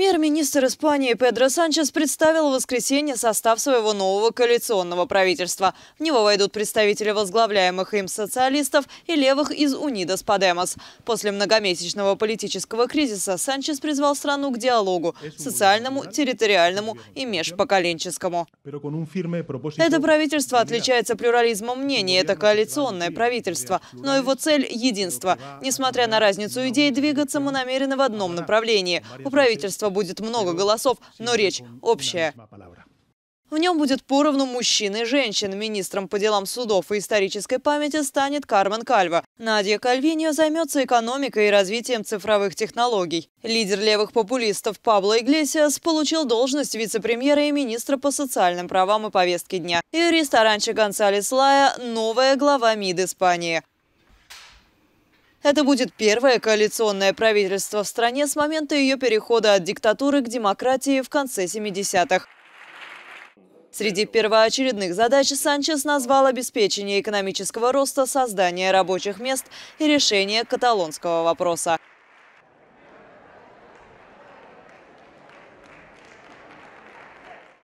Премьер-министр Испании Педро Санчес представил в воскресенье состав своего нового коалиционного правительства. В него войдут представители возглавляемых им социалистов и левых из Унидос Подемос. После многомесячного политического кризиса Санчес призвал страну к диалогу – социальному, территориальному и межпоколенческому. Это правительство отличается плюрализмом мнений, это коалиционное правительство, но его цель – единство. Несмотря на разницу идей, двигаться мы намерены в одном направлении. У правительства будет много голосов, но речь общая. В нем будет поровну мужчин и женщин. Министром по делам судов и исторической памяти станет Кармен Кальва. Надя Кальвиньо займется экономикой и развитием цифровых технологий. Лидер левых популистов Пабло Иглесиас получил должность вице-премьера и министра по социальным правам и повестке дня. Юрист Аранча Гонсалес Лая – новая глава МИД Испании. Это будет первое коалиционное правительство в стране с момента ее перехода от диктатуры к демократии в конце 70-х. Среди первоочередных задач Санчес назвал обеспечение экономического роста, создание рабочих мест и решение каталонского вопроса.